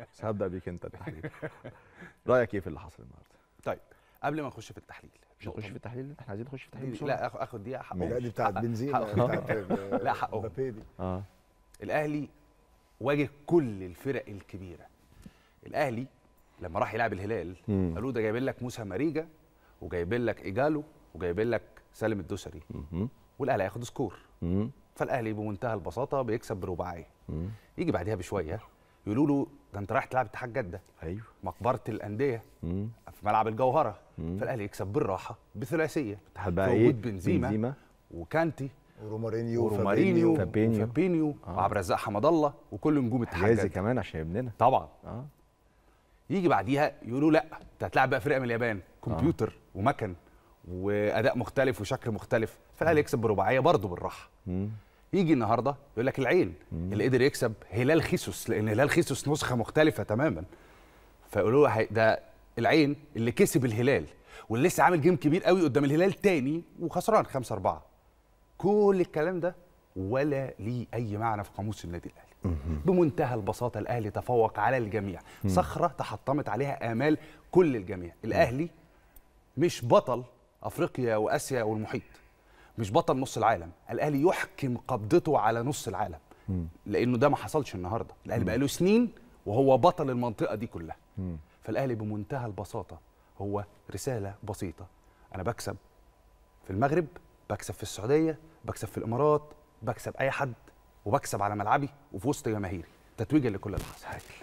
بس هبدا بيك انت التحليل رايك ايه في اللي حصل النهارده طيب قبل ما نخش في التحليل مش نخش في التحليل احنا عايزين نخش في التحليل لا اخد دقيقه حقهم لا دي بتاعت بنزيما لا حقهم اه الاهلي واجه كل الفرق الكبيره الاهلي لما راح يلعب الهلال قالوا ده جايبين لك موسى ماريجا وجايبين لك ايجالو وجايبين لك سالم الدوسري والاهلي هياخد سكور فالاهلي بمنتهى البساطه بيكسب برباعيه يجي بعدها بشويه يقولوا له ده انت رايح تلعب اتحاد جده ايوه مقبره الانديه مم. في ملعب الجوهره فالاهلي يكسب بالراحه بثلاثيه اتحاد بقى ايه بنزيما, بنزيما وكانتي ورومارينيو ورومارينيو فابينيو, فابينيو آه. وعبد الرزاق حمد الله وكل نجوم اتحاد جده كمان عشان ابننا طبعا اه يجي بعديها يقولوا لا انت هتلاعب بقى فرقه من اليابان آه. كمبيوتر آه. ومكن واداء مختلف وشكل مختلف فالاهلي يكسب برباعيه برضه بالراحه مم. يجي النهارده يقول لك العين اللي قدر يكسب هلال خيسوس لان هلال خيسوس نسخه مختلفه تماما فيقولوا له ده العين اللي كسب الهلال واللي لسه عامل جيم كبير قوي قدام الهلال تاني وخسران 5 4 كل الكلام ده ولا ليه اي معنى في قاموس النادي الاهلي بمنتهى البساطه الاهلي تفوق على الجميع صخره تحطمت عليها امال كل الجميع الاهلي مش بطل افريقيا واسيا والمحيط مش بطل نص العالم الاهلي يحكم قبضته على نص العالم م. لانه ده ما حصلش النهارده الاهلي بقاله سنين وهو بطل المنطقه دي كلها م. فالاهلي بمنتهى البساطه هو رساله بسيطه انا بكسب في المغرب بكسب في السعوديه بكسب في الامارات بكسب اي حد وبكسب على ملعبي وفي وسط جماهيري تتويجا لكل اللي حصل